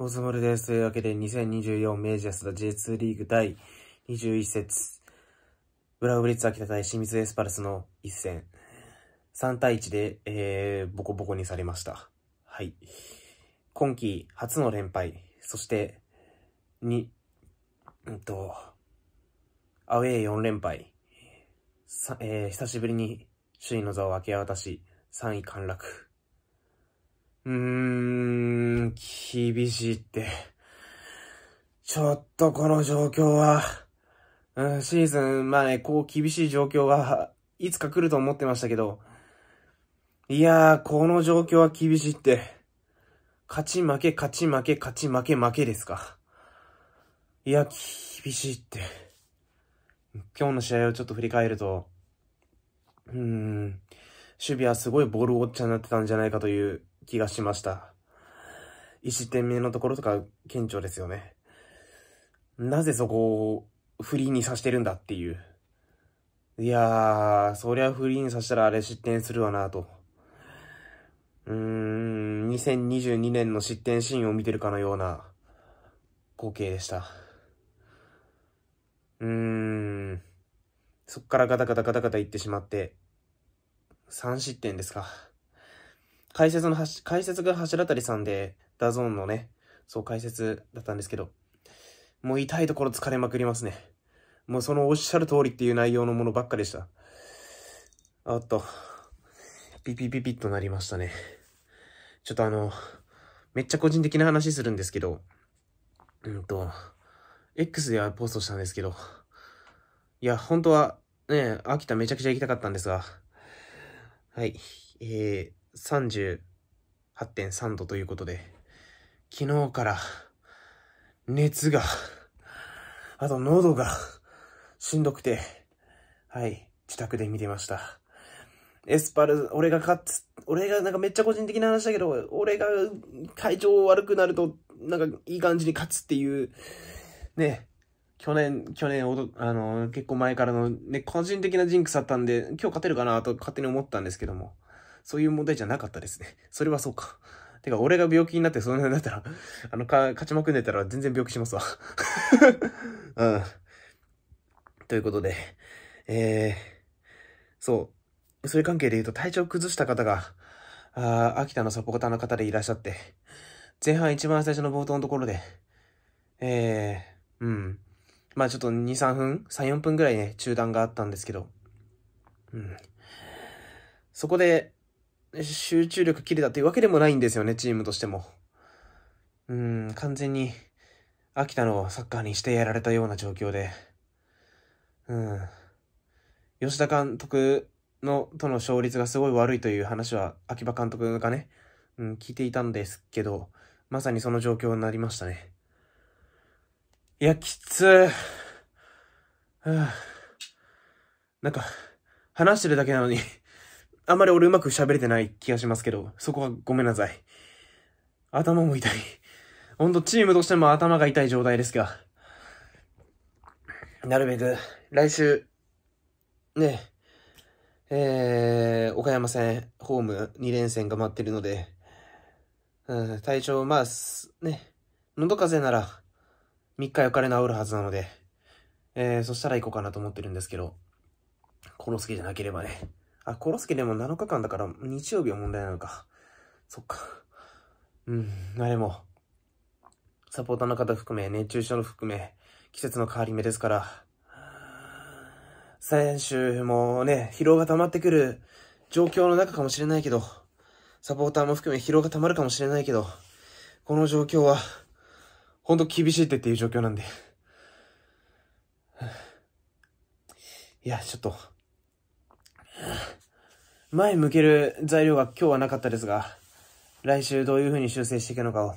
ゴズモルです。というわけで、2024メジャスの J2 リーグ第21節、ブラウブリッツ秋田対清水エスパルスの一戦、3対1で、えー、ボコボコにされました。はい。今季初の連敗、そして、に、うんと、アウェー4連敗、さ、えー、久しぶりに首位の座を明け渡し、3位陥落。うーん、厳しいって。ちょっとこの状況は、うん、シーズン前、こう厳しい状況が、いつか来ると思ってましたけど、いやー、この状況は厳しいって。勝ち負け、勝ち負け、勝ち負け、負けですか。いや、厳しいって。今日の試合をちょっと振り返ると、うーん、守備はすごいボールウォッチャーになってたんじゃないかという気がしました。1失点目のところとか顕著ですよね。なぜそこをフリーにさしてるんだっていう。いやー、そりゃフリーにさしたらあれ失点するわなと。うーん、2022年の失点シーンを見てるかのような光景でした。うーん、そっからガタガタガタガタ言ってしまって、3失点ですか。解説の橋解説が柱りさんで、ダゾーンのね、そう解説だったんですけど、もう痛いところ疲れまくりますね。もうそのおっしゃる通りっていう内容のものばっかでした。あっと、ピピピピッとなりましたね。ちょっとあの、めっちゃ個人的な話するんですけど、うんと、X ではポストしたんですけど、いや、本当は、ね、秋田めちゃくちゃ行きたかったんですが、はい、えー、38.3度ということで、昨日から熱が、あと喉がしんどくて、はい、自宅で見てました。エスパル、俺が勝つ、俺がなんかめっちゃ個人的な話だけど、俺が体調悪くなると、なんかいい感じに勝つっていう、ね、去年、去年おあの、結構前からのね、個人的なジンクスだったんで、今日勝てるかなと勝手に思ったんですけども。そういう問題じゃなかったですね。それはそうか。てか、俺が病気になってその辺だったら、あの、か、勝ちまくんでたら全然病気しますわ。うん。ということで、えー、そう。そういう関係で言うと、体調崩した方が、あ秋田のサポーターの方でいらっしゃって、前半一番最初の冒頭のところで、えー、うん。まあちょっと2、3分 ?3、4分ぐらいね、中断があったんですけど、うん。そこで、集中力切れたというわけでもないんですよね、チームとしても。うん、完全に、秋田のサッカーにしてやられたような状況で。うん。吉田監督の、との勝率がすごい悪いという話は、秋葉監督がね、うん、聞いていたんですけど、まさにその状況になりましたね。いや、きつー。はあ、なんか、話してるだけなのにあんまり俺うまく喋れてない気がしますけど、そこはごめんなさい。頭も痛い。ほんとチームとしても頭が痛い状態ですが、なるべく来週、ね、えー、岡山戦、ホーム2連戦が待ってるので、うん、体調、まあ、ね、喉風邪なら3日4日で治るはずなので、えー、そしたら行こうかなと思ってるんですけど、このスケじゃなければね。あ、コロスケでも7日間だから日曜日は問題なのか。そっか。うん、あれも、サポーターの方含め、熱中症の含め、季節の変わり目ですから、選手もね、疲労が溜まってくる状況の中かもしれないけど、サポーターも含め疲労が溜まるかもしれないけど、この状況は、ほんと厳しいってっていう状況なんで。いや、ちょっと、前向ける材料が今日はなかったですが、来週どういう風に修正していくのかを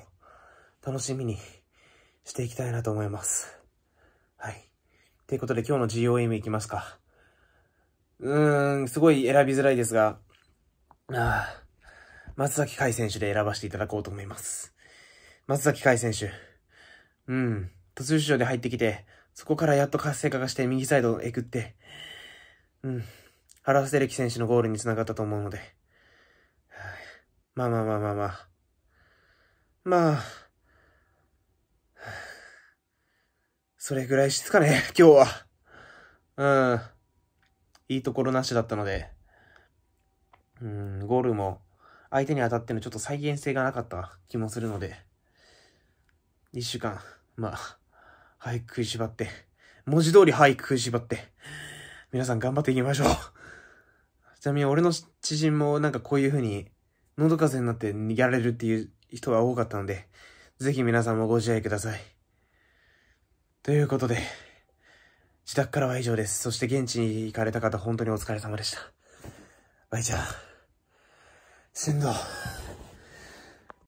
楽しみにしていきたいなと思います。はい。ということで今日の GOM いきますか。うーん、すごい選びづらいですが、あ松崎海選手で選ばせていただこうと思います。松崎海選手。うん。途中出場で入ってきて、そこからやっと活性化がして右サイドをえくって、うん。原瀬レキ選手のゴールにつながったと思うので。まあまあまあまあまあ。まあ。それぐらいしつかね、今日は。うん。いいところなしだったので。うん、ゴールも相手に当たってのちょっと再現性がなかった気もするので。一週間、まあ、早く食いしばって。文字通り早く食いしばって。皆さん頑張っていきましょう。ちなみに俺の知人もなんかこういう風に、喉風邪になってやられるっていう人が多かったので、ぜひ皆さんもご自愛ください。ということで、自宅からは以上です。そして現地に行かれた方、本当にお疲れ様でした。バイチャー。せんど。